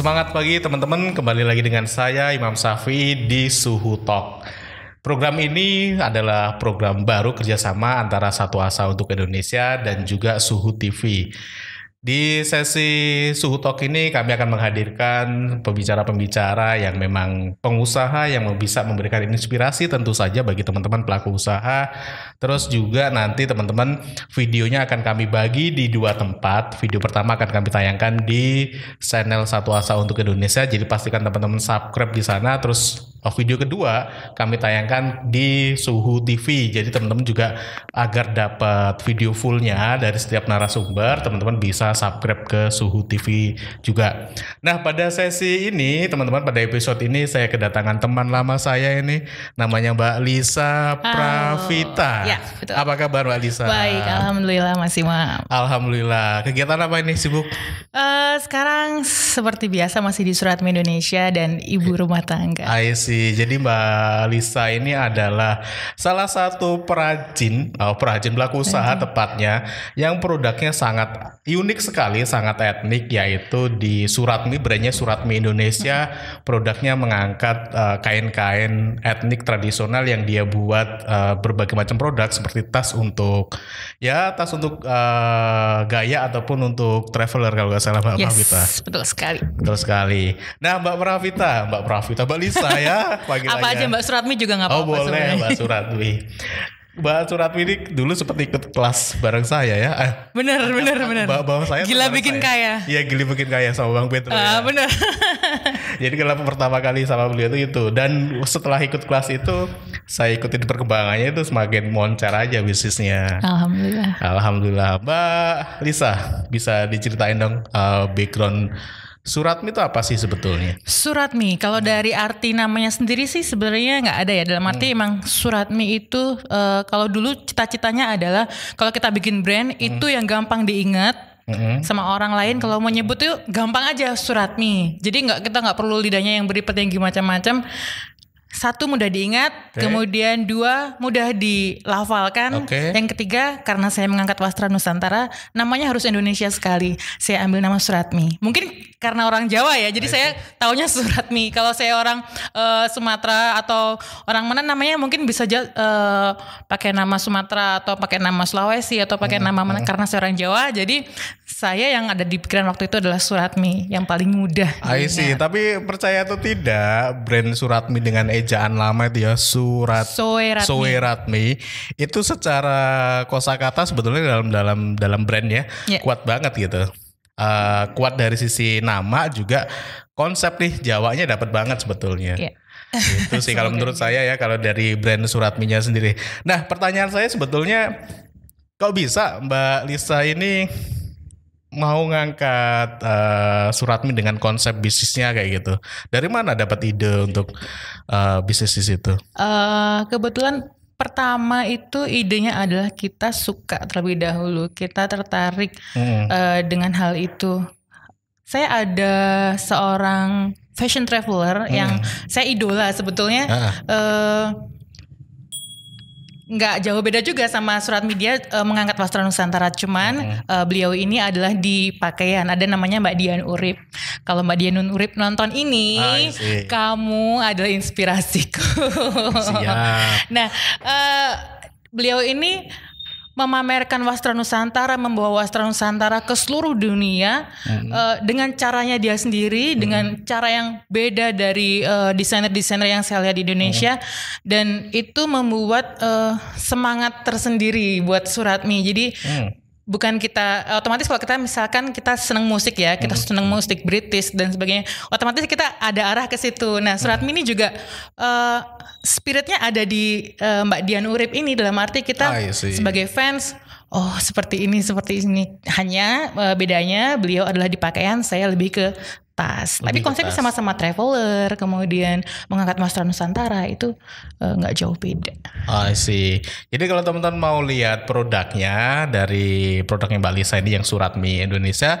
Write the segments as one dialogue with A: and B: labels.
A: Semangat pagi teman-teman, kembali lagi dengan saya Imam Safi di Suhu Talk. Program ini adalah program baru kerjasama antara Satu Asa untuk Indonesia dan juga Suhu TV. Di sesi Suhu Talk ini kami akan menghadirkan pembicara-pembicara yang memang pengusaha yang bisa memberikan inspirasi tentu saja bagi teman-teman pelaku usaha. Terus juga nanti teman-teman videonya akan kami bagi di dua tempat. Video pertama akan kami tayangkan di channel Satu Asa untuk Indonesia. Jadi pastikan teman-teman subscribe di sana. Terus Oh video kedua kami tayangkan di Suhu TV. Jadi teman-teman juga agar dapat video fullnya dari setiap narasumber, teman-teman bisa subscribe ke Suhu TV juga. Nah pada sesi ini teman-teman pada episode ini saya kedatangan teman lama saya ini namanya Mbak Lisa Pravita. Ya, Apa kabar Mbak Lisa? Baik,
B: alhamdulillah masih maaf.
A: Alhamdulillah. Kegiatan apa ini sibuk?
B: Uh, sekarang seperti biasa masih di Surat Indonesia dan ibu rumah tangga.
A: I jadi Mbak Lisa ini adalah salah satu perajin, oh, perajin pelaku usaha tepatnya yang produknya sangat unik sekali, sangat etnik yaitu di Suratmi brandnya Suratmi Indonesia, mm-hmm. produknya mengangkat eh, kain-kain uh, etnik tradisional yang dia buat uh, berbagai macam produk seperti tas untuk ya tas untuk uh, gaya ataupun untuk traveler kalau nggak salah Mbak yes, Pravita. Betul sekali. Betul sekali. Nah Mbak Pravita, Mbak Pravita, Mbak Lisa ya. Panggil Apa aja Mbak
B: Suratmi juga nggak oh, apa-apa. Oh boleh sebenernya. Mbak
A: Suratmi. Mbak Suratmi ini dulu sempat ikut kelas bareng saya ya. Eh, bener, bener, bener. Mbak saya. Gila bikin saya. kaya. Iya, gila bikin kaya sama Bang Petro. Uh, ah, ya. Bener. Jadi kenapa pertama kali sama beliau itu itu. Dan setelah ikut kelas itu, saya ikutin perkembangannya itu semakin moncer aja bisnisnya.
B: Alhamdulillah.
A: Alhamdulillah. Mbak Lisa, bisa diceritain dong uh, background Surat
B: itu apa sih sebetulnya? Surat mi, kalau hmm. dari arti namanya sendiri sih sebenarnya nggak ada ya. Dalam arti hmm. emang surat mi itu uh, kalau dulu cita-citanya adalah kalau kita bikin brand hmm. itu yang gampang diingat, hmm. sama orang lain kalau mau nyebut hmm. tuh gampang aja surat mi. jadi nggak kita nggak perlu lidahnya yang beripet yang gimana macam-macam satu mudah diingat, okay. kemudian dua mudah dilafalkan, okay. yang ketiga karena saya mengangkat Wastra Nusantara, namanya harus Indonesia sekali. Saya ambil nama Suratmi. Mungkin karena orang Jawa ya, jadi okay. saya taunya Suratmi. Kalau saya orang uh, Sumatera atau orang mana namanya mungkin bisa uh, pakai nama Sumatera atau pakai nama Sulawesi atau pakai hmm. nama mana hmm. karena saya orang Jawa, jadi saya yang ada di pikiran waktu itu adalah Suratmi yang paling mudah. I iya. see,
A: tapi percaya atau tidak, brand Suratmi dengan ejaan lama itu ya Surat Soeratmi, Soeratmi itu secara kosakata sebetulnya dalam dalam dalam brand ya yeah. kuat banget gitu. Uh, kuat dari sisi nama juga konsep nih Jawanya dapat banget sebetulnya. Yeah itu sih kalau menurut saya ya kalau dari brand suratminya sendiri. Nah pertanyaan saya sebetulnya kau bisa Mbak Lisa ini mau ngangkat uh, eh, Suratmi dengan konsep bisnisnya kayak gitu. Dari mana dapat ide untuk uh, bisnis di situ?
B: Uh, kebetulan pertama itu idenya adalah kita suka terlebih dahulu, kita tertarik hmm. uh, dengan hal itu. Saya ada seorang fashion traveler hmm. yang saya idola sebetulnya. Ah. Uh, nggak jauh beda juga sama surat media uh, mengangkat wastra nusantara cuman hmm. uh, beliau ini adalah di pakaian ada namanya Mbak Dian Urip kalau Mbak Dian Urip nonton ini ah, kamu adalah inspirasiku nah uh, beliau ini memamerkan Wastra Nusantara, membawa Wastra Nusantara ke seluruh dunia hmm. uh, dengan caranya dia sendiri, hmm. dengan cara yang beda dari uh, desainer-desainer yang saya lihat di Indonesia, hmm. dan itu membuat uh, semangat tersendiri buat Suratmi. Jadi hmm bukan kita otomatis kalau kita misalkan kita seneng musik ya kita hmm. seneng musik British dan sebagainya otomatis kita ada arah ke situ nah surat hmm. mini juga uh, spiritnya ada di uh, Mbak Dian Urip ini dalam arti kita ah, iya sebagai fans oh seperti ini seperti ini hanya uh, bedanya beliau adalah di pakaian saya lebih ke tapi konsepnya sama-sama traveler, kemudian mengangkat master Nusantara itu e, nggak uh, jauh beda.
A: I see. Jadi kalau teman-teman mau lihat produknya dari produknya Bali Lisa ini yang surat mie Indonesia,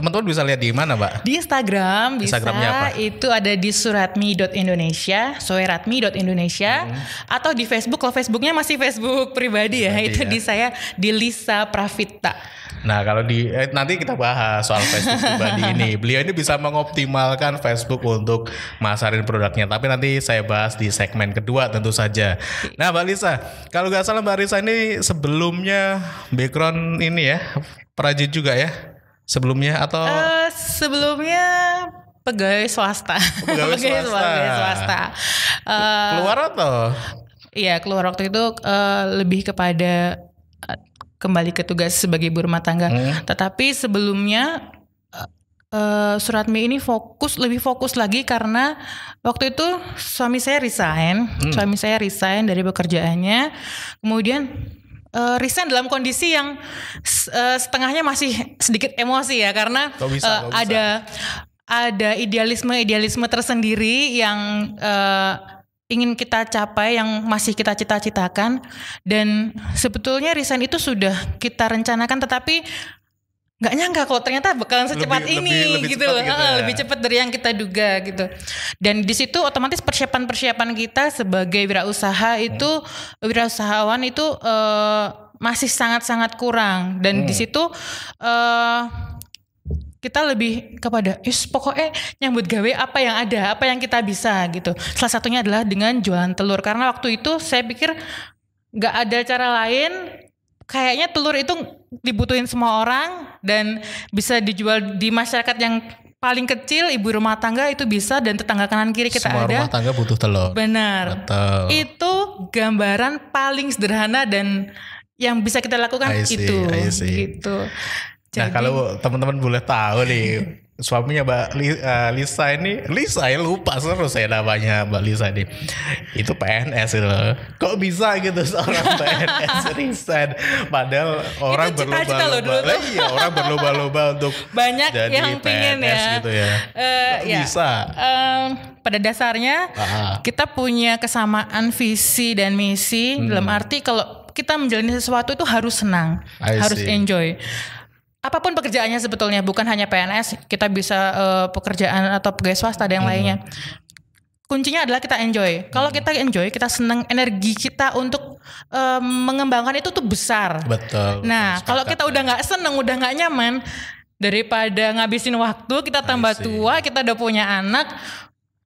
A: Teman-teman bisa lihat di mana, Mbak?
B: Di Instagram bisa. Instagramnya apa? Itu ada di suratmi.indonesia, soeratmi.indonesia hmm. atau di Facebook. Kalau Facebooknya masih Facebook pribadi ya, pribadi itu ya. di saya di Lisa Pravita.
A: Nah, kalau di eh, nanti kita bahas soal Facebook pribadi ini. Beliau ini bisa mengoptimalkan Facebook untuk masarin produknya. Tapi nanti saya bahas di segmen kedua tentu saja. Nah, Mbak Lisa, kalau nggak salah Mbak Lisa ini sebelumnya background ini ya, perajin juga ya sebelumnya atau uh,
B: sebelumnya pegawai swasta. Oh, pegawai, pegawai swasta. Pegawai swasta. Uh, keluar atau? Iya keluar waktu itu uh, lebih kepada uh, kembali ke tugas sebagai ibu rumah tangga. Hmm. Tetapi sebelumnya uh, Suratmi ini fokus lebih fokus lagi karena waktu itu suami saya resign, hmm. suami saya resign dari pekerjaannya. Kemudian uh, resign dalam kondisi yang uh, setengahnya masih sedikit emosi ya karena gak bisa, uh, ada ada idealisme-idealisme tersendiri yang uh, ingin kita capai yang masih kita cita-citakan dan sebetulnya resign itu sudah kita rencanakan tetapi nggak nyangka kalau ternyata bakalan secepat lebih, ini lebih, lebih gitu loh gitu ya. lebih cepat dari yang kita duga gitu dan di situ otomatis persiapan-persiapan kita sebagai wirausaha itu hmm. wirausahawan itu uh, masih sangat-sangat kurang dan hmm. di situ uh, kita lebih kepada is pokoknya nyambut gawe apa yang ada apa yang kita bisa gitu salah satunya adalah dengan jualan telur karena waktu itu saya pikir nggak ada cara lain kayaknya telur itu dibutuhin semua orang dan bisa dijual di masyarakat yang paling kecil ibu rumah tangga itu bisa dan tetangga kanan kiri kita Semua ada. rumah
A: tangga butuh telur.
B: Benar. Betul. Itu gambaran paling sederhana dan yang bisa kita lakukan I see, itu. I see. Gitu. Nah,
A: Jadi, nah kalau teman-teman boleh tahu nih suaminya Mbak eh, Lisa ini Lisa ya lupa terus saya namanya Mbak Lisa ini itu PNS gitu loh. kok bisa gitu seorang PNS resign padahal orang berlomba-lomba iya orang berlomba-lomba untuk banyak jadi yang PNS pingin ya, gitu ya.
B: Uh, ya. bisa um, pada dasarnya Aha. kita punya kesamaan visi dan misi hmm. dalam arti kalau kita menjalani sesuatu itu harus senang, I harus see. enjoy apapun pekerjaannya sebetulnya bukan hanya PNS kita bisa uh, pekerjaan atau pegawai swasta dan yang hmm. lainnya kuncinya adalah kita enjoy kalau hmm. kita enjoy kita senang energi kita untuk uh, mengembangkan itu tuh besar
A: betul nah kalau kita
B: udah nggak seneng udah nggak nyaman daripada ngabisin waktu kita tambah tua kita udah punya anak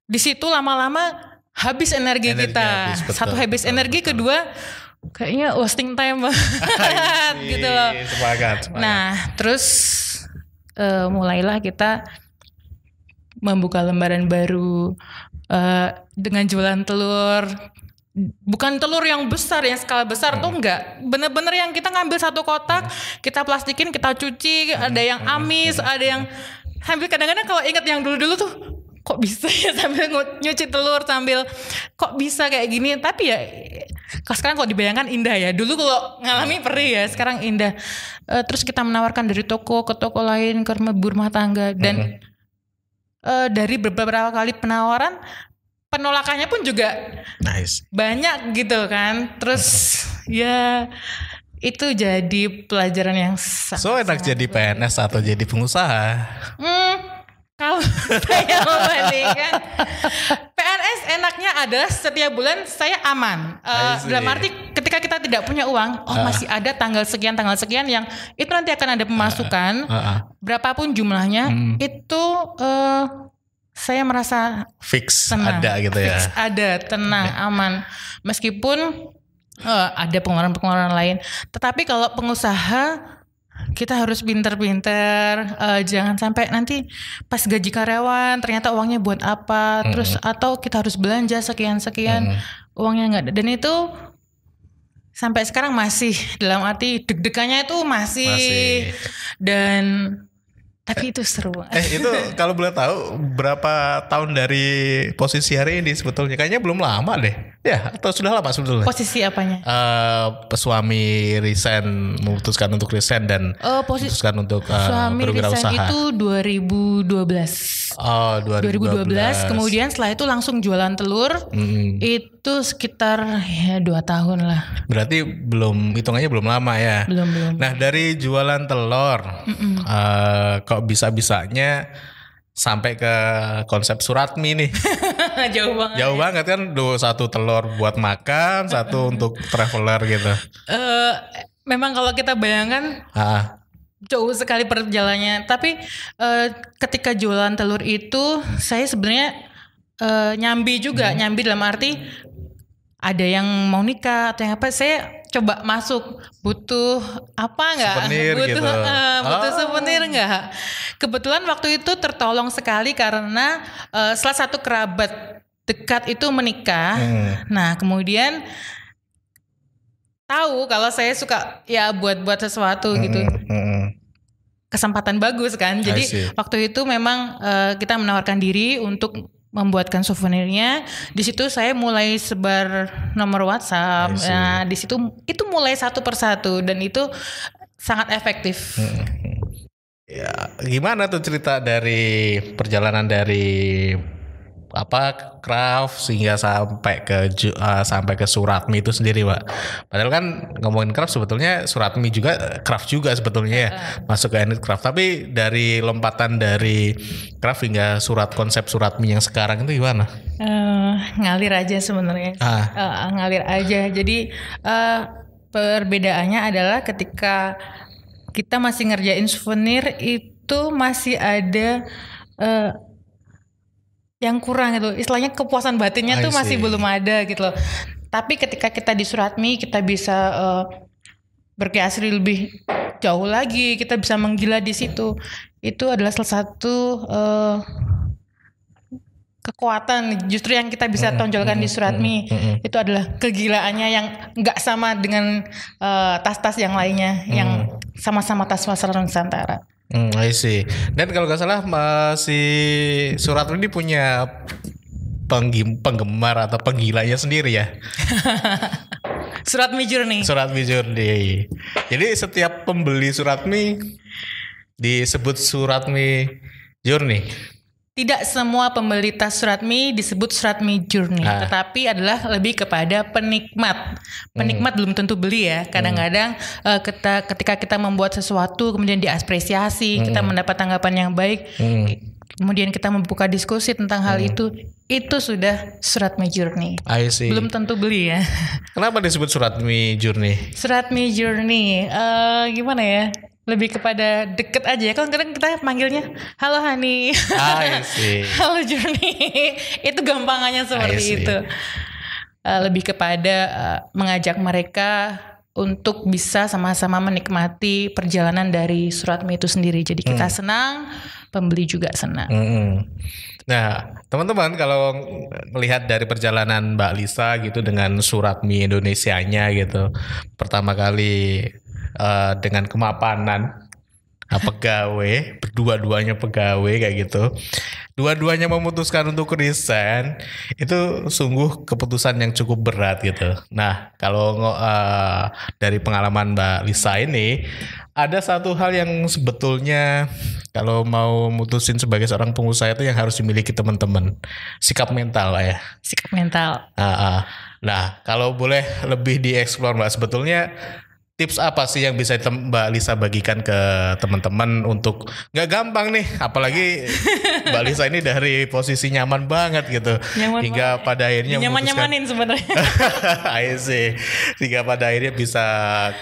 B: di situ lama-lama habis energi, energi kita habis, betul, satu habis betul, energi betul. kedua kayaknya wasting time banget gitu loh. Iya,
A: sepakat, sepakat. Nah,
B: terus uh, mulailah kita membuka lembaran baru uh, dengan jualan telur. Bukan telur yang besar, yang skala besar hmm. tuh enggak. Bener-bener yang kita ngambil satu kotak, hmm. kita plastikin, kita cuci, hmm. ada yang hmm. amis, hmm. ada yang hampir kadang-kadang kalau ingat yang dulu-dulu tuh kok bisa ya sambil nyuci telur sambil kok bisa kayak gini tapi ya kalau sekarang kok dibayangkan indah ya dulu kalau ngalami perih ya sekarang indah uh, terus kita menawarkan dari toko ke toko lain ke rumah rumah tangga dan mm -hmm. uh, dari beberapa kali penawaran penolakannya pun juga nice. banyak gitu kan terus mm-hmm. ya itu jadi pelajaran yang sangat so enak jadi
A: PNS atau jadi pengusaha
B: mm. Kalau saya membandingkan PNS enaknya adalah setiap bulan saya aman. Uh, dalam arti ketika kita tidak punya uang, oh uh. masih ada tanggal sekian tanggal sekian yang itu nanti akan ada pemasukan uh, uh, berapapun jumlahnya hmm. itu uh, saya merasa
A: fix tenang, ada gitu ya. Fix
B: ada, tenang, okay. Ya. aman. Meskipun uh, ada pengeluaran-pengeluaran lain, tetapi kalau pengusaha kita harus pinter-pinter uh, jangan sampai nanti pas gaji karyawan ternyata uangnya buat apa mm. terus atau kita harus belanja sekian-sekian mm. uangnya nggak ada dan itu sampai sekarang masih dalam arti deg-degannya itu masih, masih. dan tapi itu seru. Eh itu
A: kalau boleh tahu berapa tahun dari posisi hari ini sebetulnya? Kayaknya belum lama deh.
B: Ya atau sudah lama sebetulnya? Posisi apanya?
A: Uh, suami resign memutuskan untuk resign dan uh,
B: memutuskan untuk uh, eh, suami berwirausaha. Suami resign itu 2012.
A: Oh, 2012. 2012. Kemudian
B: setelah itu langsung jualan telur. Hmm. Itu sekitar ya 2 tahun lah.
A: Berarti belum hitungannya belum lama ya. Belum, belum. Nah, dari jualan telur mm -mm. Uh, kok bisa-bisanya sampai ke konsep suratmi nih.
B: Jauh banget. Jauh
A: banget kan, do satu telur buat makan, satu untuk traveler gitu.
B: Uh, memang kalau kita bayangkan, ah jauh sekali perjalanannya. Tapi uh, ketika jualan telur itu saya sebenarnya uh, nyambi juga, hmm. nyambi dalam arti ada yang mau nikah atau yang apa saya coba masuk butuh apa nggak butuh gitu. uh, butuh oh. souvenir nggak kebetulan waktu itu tertolong sekali karena uh, salah satu kerabat dekat itu menikah hmm. nah kemudian tahu kalau saya suka ya buat-buat sesuatu -hmm. gitu. Kesempatan bagus kan. Jadi waktu itu memang uh, kita menawarkan diri untuk membuatkan souvenirnya. Di situ saya mulai sebar nomor WhatsApp. Nah, di situ itu mulai satu persatu dan itu sangat efektif. Hmm.
A: Ya, gimana tuh cerita dari perjalanan dari apa craft sehingga sampai ke uh, sampai ke suratmi itu sendiri pak padahal kan ngomongin craft sebetulnya suratmi juga eh, craft juga sebetulnya ya, masuk ke unit craft tapi dari lompatan dari craft hingga surat konsep suratmi yang sekarang itu gimana
B: uh, ngalir aja sebenarnya ah. uh, ngalir aja jadi uh, perbedaannya adalah ketika kita masih ngerjain souvenir itu masih ada uh, yang kurang gitu. Istilahnya kepuasan batinnya I tuh see. masih belum ada gitu loh. Tapi ketika kita di Suratmi kita bisa uh, eh, berkreasi lebih jauh lagi, kita bisa menggila di situ. Itu adalah salah satu uh, kekuatan justru yang kita bisa tonjolkan mm, di Suratmi itu adalah kegilaannya yang nggak sama dengan eh, tas-tas uh, yang lainnya yang mm. sama-sama tas masalah Nusantara.
A: Hmm, I see. Dan kalau nggak salah masih Surat ini punya penggim, penggemar atau penggilanya sendiri ya. surat mie journey. Surat mie journey. Jadi setiap pembeli surat mie disebut surat mie journey
B: tidak semua pembeli tas surat mie disebut surat mie journey, ah. tetapi adalah lebih kepada penikmat. Penikmat hmm. belum tentu beli ya. Kadang-kadang hmm. uh, kita, ketika kita membuat sesuatu kemudian diapresiasi, hmm. kita mendapat tanggapan yang baik, hmm. kemudian kita membuka diskusi tentang hmm. hal itu, itu sudah surat mie journey. I see. Belum tentu beli ya.
A: Kenapa disebut surat mie journey?
B: Surat mie journey, uh, gimana ya? lebih kepada deket aja ya. kan kadang kita manggilnya halo Hani, ah, iya halo Jurni, itu gampangannya ah, iya seperti itu. Eh, lebih kepada eh, mengajak mereka untuk bisa sama-sama menikmati perjalanan dari Suratmi itu sendiri. Jadi kita hmm. senang, pembeli juga senang. Hmm.
A: Nah, teman-teman kalau melihat dari perjalanan Mbak Lisa gitu dengan Suratmi Indonesia-nya gitu. Pertama kali Eh, dengan kemapanan nah, pegawai berdua-duanya pegawai kayak gitu dua-duanya memutuskan untuk resign itu sungguh keputusan yang cukup berat gitu nah kalau uh, dari pengalaman Mbak Lisa ini ada satu hal yang sebetulnya kalau mau mutusin sebagai seorang pengusaha itu yang harus dimiliki teman-teman sikap mental lah ya sikap mental uh, uh. nah kalau boleh lebih dieksplor mbak sebetulnya tips apa sih yang bisa Mbak Lisa bagikan ke teman-teman untuk nggak gampang nih apalagi Mbak Lisa ini dari posisi nyaman banget gitu nyaman hingga banget. pada akhirnya nyaman nyamanin sebenarnya I hingga pada akhirnya bisa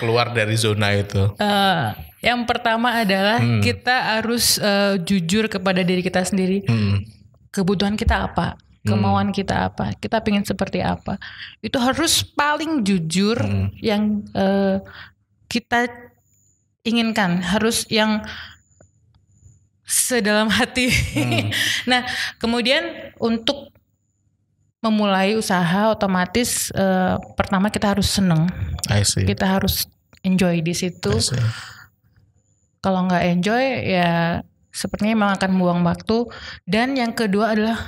A: keluar dari zona itu
B: uh, yang pertama adalah hmm. kita harus uh, jujur kepada diri kita sendiri hmm. kebutuhan kita apa kemauan hmm. kita apa kita pingin seperti apa itu harus paling jujur hmm. yang uh, kita inginkan harus yang sedalam hati hmm. nah kemudian untuk memulai usaha otomatis uh, pertama kita harus seneng kita harus enjoy di situ kalau nggak enjoy ya sepertinya memang akan buang waktu dan yang kedua adalah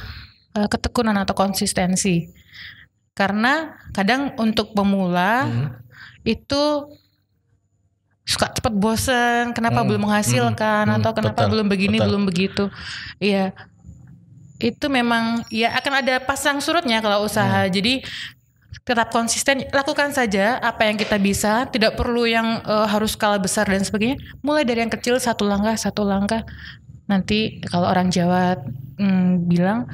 B: uh, ketekunan atau konsistensi. Karena kadang untuk pemula hmm. itu suka cepat bosan, kenapa hmm, belum menghasilkan hmm, atau kenapa betul, belum begini, betul. belum begitu. Iya. Itu memang ya akan ada pasang surutnya kalau usaha. Hmm. Jadi tetap konsisten, lakukan saja apa yang kita bisa, tidak perlu yang uh, harus skala besar dan sebagainya. Mulai dari yang kecil satu langkah, satu langkah. Nanti kalau orang Jawa mm, bilang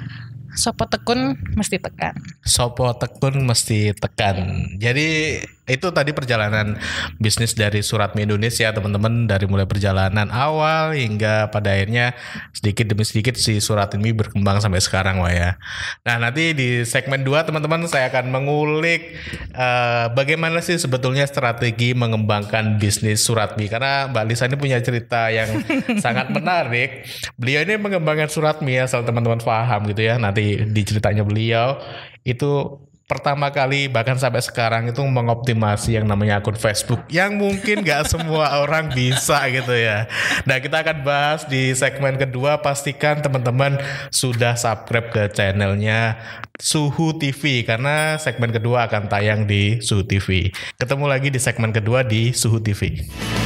B: Sopo tekun mesti tekan.
A: Sopo tekun mesti tekan. Jadi itu tadi perjalanan bisnis dari Suratmi Indonesia teman-teman dari mulai perjalanan awal hingga pada akhirnya sedikit demi sedikit si Suratmi berkembang sampai sekarang wah ya. Nah nanti di segmen 2 teman-teman saya akan mengulik uh, bagaimana sih sebetulnya strategi mengembangkan bisnis Suratmi karena Mbak Lisa ini punya cerita yang sangat menarik. Beliau ini mengembangkan Suratmi asal teman-teman paham gitu ya nanti di ceritanya beliau itu pertama kali bahkan sampai sekarang itu mengoptimasi yang namanya akun Facebook yang mungkin nggak semua orang bisa gitu ya. Nah kita akan bahas di segmen kedua pastikan teman-teman sudah subscribe ke channelnya Suhu TV karena segmen kedua akan tayang di Suhu TV. Ketemu lagi di segmen kedua di Suhu TV.